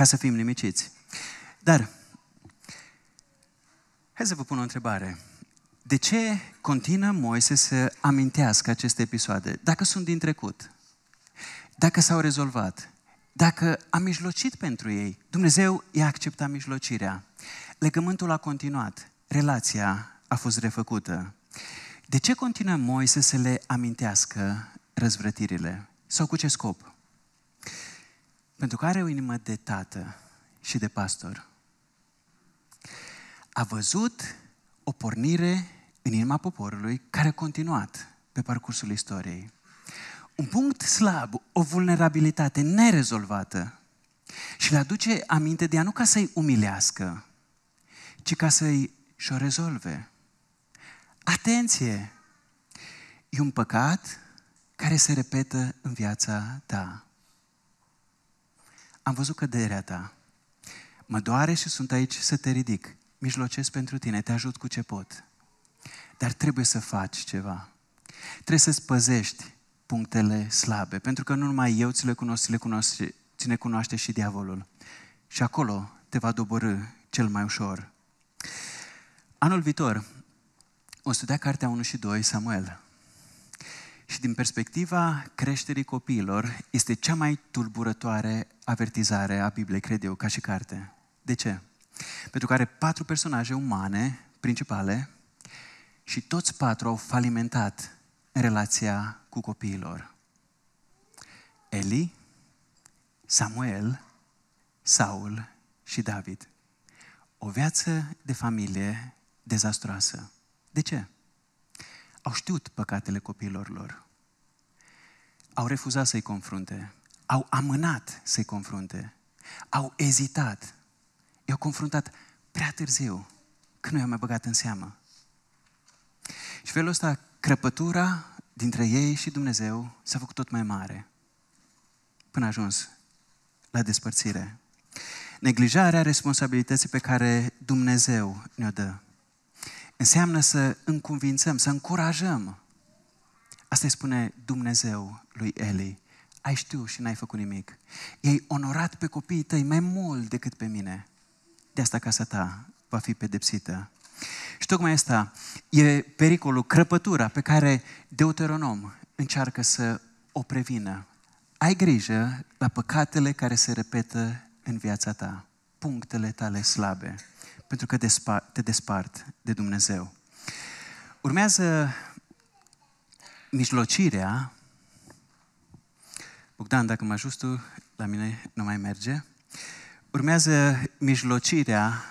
ca să fim nimiciți. Dar, hai să vă pun o întrebare. De ce continuă Moise să amintească aceste episoade? Dacă sunt din trecut, dacă s-au rezolvat, dacă a mijlocit pentru ei, Dumnezeu i-a acceptat mijlocirea, legământul a continuat, relația a fost refăcută. De ce continuă Moise să le amintească răzvrătirile? Sau cu ce scop? pentru că are o inimă de tată și de pastor, a văzut o pornire în inima poporului care a continuat pe parcursul istoriei. Un punct slab, o vulnerabilitate nerezolvată și le aduce aminte de ea nu ca să-i umilească, ci ca să-i și-o rezolve. Atenție! E un păcat care se repetă în viața ta am văzut căderea ta, mă doare și sunt aici să te ridic, mijlocesc pentru tine, te ajut cu ce pot. Dar trebuie să faci ceva. Trebuie să-ți păzești punctele slabe, pentru că nu numai eu ți le cunosc, ți le cunoaște, ți le cunoaște și diavolul. Și acolo te va dobori cel mai ușor. Anul viitor o studia cartea 1 și 2 Samuel și din perspectiva creșterii copiilor, este cea mai tulburătoare avertizare a Bibliei, cred eu, ca și carte. De ce? Pentru că are patru personaje umane principale și toți patru au falimentat în relația cu copiilor. Eli, Samuel, Saul și David. O viață de familie dezastroasă. De ce? au știut păcatele copiilor lor. Au refuzat să-i confrunte. Au amânat să-i confrunte. Au ezitat. I-au confruntat prea târziu, când nu i-au mai băgat în seamă. Și felul ăsta, crăpătura dintre ei și Dumnezeu s-a făcut tot mai mare. Până a ajuns la despărțire. Neglijarea responsabilității pe care Dumnezeu ne-o dă. Înseamnă să înconvințăm, să încurajăm. Asta îi spune Dumnezeu lui Eli. Ai știu și n-ai făcut nimic. Ei onorat pe copiii tăi mai mult decât pe mine. De asta casa ta va fi pedepsită. Și tocmai asta e pericolul, crăpătura pe care Deuteronom încearcă să o prevină. Ai grijă la păcatele care se repetă în viața ta, punctele tale slabe pentru că te despart de Dumnezeu. Urmează mijlocirea. Bogdan, dacă mă ajut tu, la mine nu mai merge. Urmează mijlocirea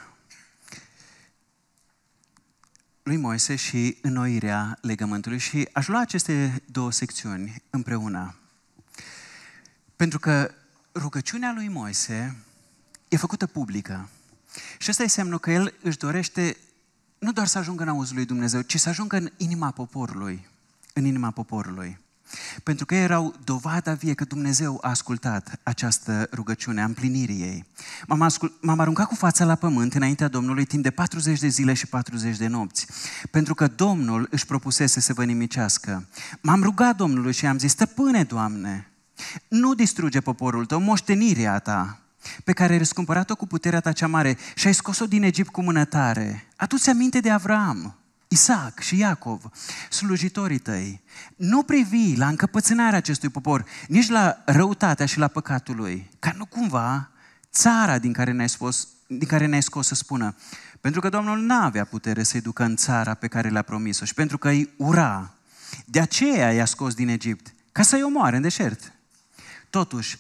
lui Moise și înnoirea legământului și aș lua aceste două secțiuni împreună. Pentru că rugăciunea lui Moise e făcută publică. Și asta e semnul că el își dorește nu doar să ajungă în auzul lui Dumnezeu, ci să ajungă în inima poporului. În inima poporului. Pentru că erau dovada vie că Dumnezeu a ascultat această rugăciune a împlinirii ei. M-am, ascult, m-am aruncat cu fața la pământ înaintea Domnului timp de 40 de zile și 40 de nopți, pentru că Domnul își propusese să vă nimicească. M-am rugat Domnului și am zis, stăpâne Doamne, nu distruge poporul tău, moștenirea ta, pe care ai răscumpărat-o cu puterea ta cea mare și ai scos-o din Egipt cu mână tare. ți aminte de Avram, Isaac și Iacov, slujitorii tăi. Nu privi la încăpățânarea acestui popor, nici la răutatea și la păcatul lui, ca nu cumva țara din care ne-ai scos, din care ne-ai scos să spună, pentru că Domnul nu avea putere să-i ducă în țara pe care le-a promis-o și pentru că îi ura. De aceea i-a scos din Egipt, ca să-i omoare în deșert. Totuși,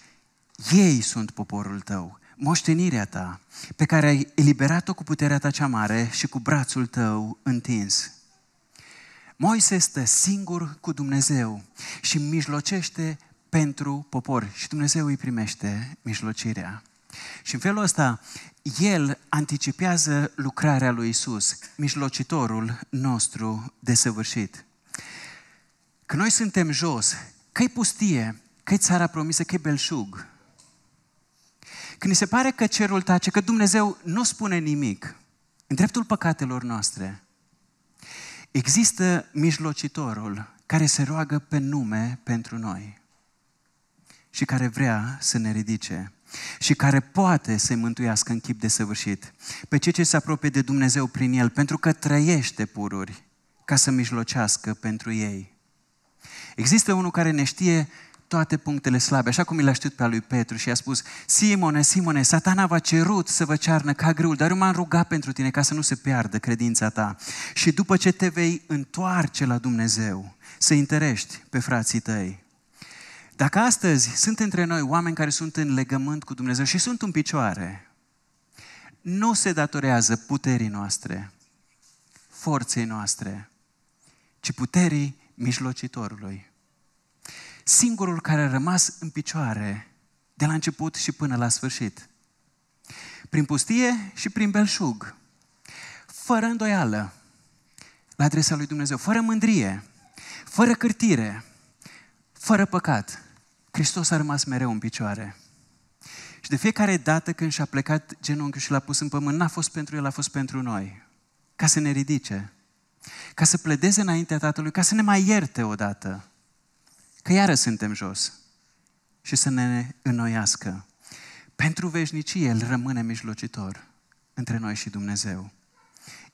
ei sunt poporul tău, moștenirea ta, pe care ai eliberat-o cu puterea ta cea mare și cu brațul tău întins. Moise stă singur cu Dumnezeu și mijlocește pentru popor și Dumnezeu îi primește mijlocirea. Și în felul ăsta, el anticipează lucrarea lui Isus, mijlocitorul nostru desăvârșit. Că noi suntem jos, că e pustie, că e țara promisă, că e belșug, când ni se pare că cerul tace, că Dumnezeu nu spune nimic, în dreptul păcatelor noastre, există mijlocitorul care se roagă pe nume pentru noi și care vrea să ne ridice și care poate să-i mântuiască în chip desăvârșit pe cei ce se apropie de Dumnezeu prin el, pentru că trăiește pururi ca să mijlocească pentru ei. Există unul care ne știe toate punctele slabe, așa cum i-a știut pe lui Petru și i-a spus, Simone, Simone, satana v-a cerut să vă cearnă ca greul, dar eu m-am rugat pentru tine ca să nu se piardă credința ta. Și după ce te vei întoarce la Dumnezeu, să interești pe frații tăi. Dacă astăzi sunt între noi oameni care sunt în legământ cu Dumnezeu și sunt în picioare, nu se datorează puterii noastre, forței noastre, ci puterii mijlocitorului singurul care a rămas în picioare de la început și până la sfârșit. Prin pustie și prin belșug. Fără îndoială la adresa lui Dumnezeu, fără mândrie, fără cârtire, fără păcat. Hristos a rămas mereu în picioare. Și de fiecare dată când și-a plecat genunchiul și l-a pus în pământ, n-a fost pentru el, a fost pentru noi. Ca să ne ridice, ca să pledeze înaintea Tatălui, ca să ne mai ierte odată că iară suntem jos și să ne înnoiască. Pentru veșnicie El rămâne mijlocitor între noi și Dumnezeu.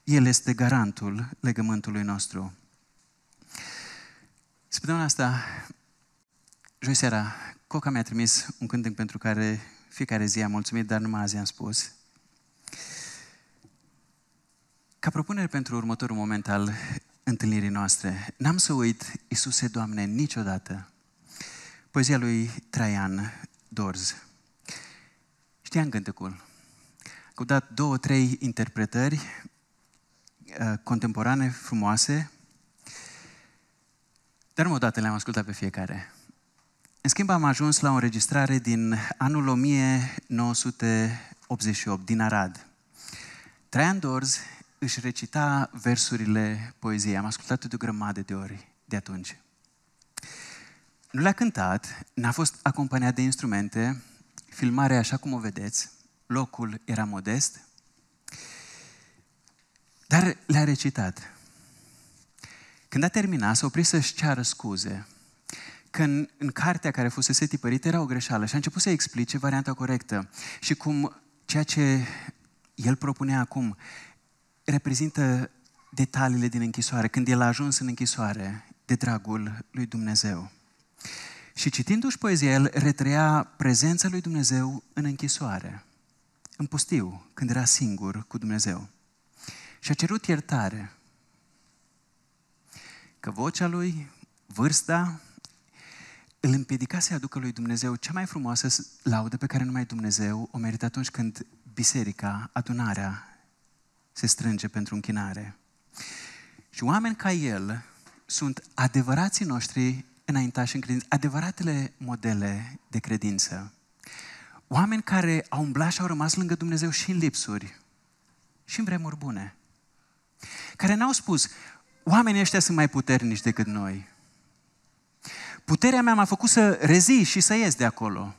El este garantul legământului nostru. Spuneam asta, joi seara, Coca mi-a trimis un cântec pentru care fiecare zi am mulțumit, dar numai azi am spus. Ca propunere pentru următorul moment al întâlnirii noastre. N-am să uit Iisuse Doamne niciodată. Poezia lui Traian Dorz. Știam cântecul. Cu dat două, trei interpretări uh, contemporane, frumoase, dar nu le-am ascultat pe fiecare. În schimb, am ajuns la o înregistrare din anul 1988, din Arad. Traian Dorz își recita versurile poeziei. Am ascultat-o de o grămadă de ori de atunci. Nu le-a cântat, n-a fost acompaniat de instrumente, filmarea așa cum o vedeți, locul era modest, dar le-a recitat. Când a terminat, s-a oprit să-și ceară scuze, că în, în cartea care fusese tipărită era o greșeală și a început să explice varianta corectă și cum ceea ce el propunea acum reprezintă detaliile din închisoare, când el a ajuns în închisoare de dragul lui Dumnezeu. Și citindu-și poezia, el retrăia prezența lui Dumnezeu în închisoare, în pustiu, când era singur cu Dumnezeu. Și a cerut iertare că vocea lui, vârsta, îl împiedica să-i aducă lui Dumnezeu cea mai frumoasă laudă pe care numai Dumnezeu o merită atunci când biserica, adunarea, se strânge pentru închinare. Și oameni ca el sunt adevărații noștri înaintași în credință, adevăratele modele de credință. Oameni care au umblat și au rămas lângă Dumnezeu și în lipsuri, și în vremuri bune. Care n-au spus, oamenii ăștia sunt mai puternici decât noi. Puterea mea m-a făcut să rezi și să ies de acolo.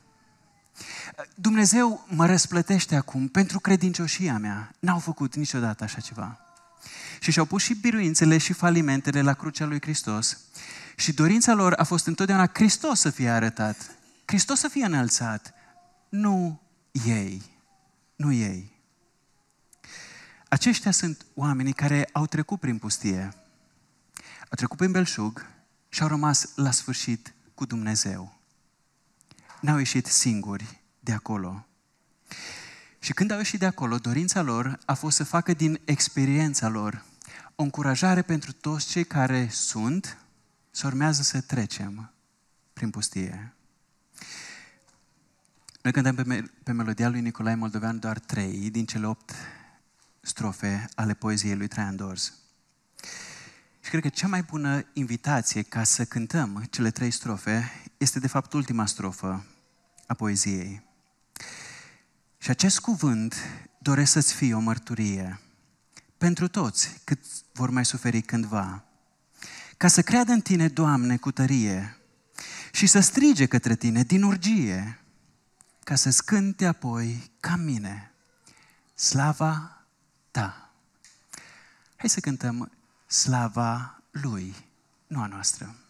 Dumnezeu mă răsplătește acum pentru credincioșia mea. N-au făcut niciodată așa ceva. Și și-au pus și biruințele și falimentele la crucea lui Hristos. Și dorința lor a fost întotdeauna Hristos să fie arătat, Hristos să fie înălțat, nu ei, nu ei. Aceștia sunt oamenii care au trecut prin pustie, au trecut prin belșug și au rămas la sfârșit cu Dumnezeu. N-au ieșit singuri de acolo. Și când au ieșit de acolo, dorința lor a fost să facă din experiența lor o încurajare pentru toți cei care sunt, să urmează să trecem prin pustie. Noi cântăm pe, me- pe melodia lui Nicolae Moldovean doar trei din cele opt strofe ale poeziei lui Traian Dors. Și cred că cea mai bună invitație ca să cântăm cele trei strofe este de fapt ultima strofă a poeziei. Și acest cuvânt doresc să-ți fie o mărturie pentru toți cât vor mai suferi cândva. Ca să creadă în tine, Doamne, cu tărie și să strige către tine din urgie, ca să scânte cânte apoi ca mine slava ta. Hai să cântăm slava lui, nu a noastră.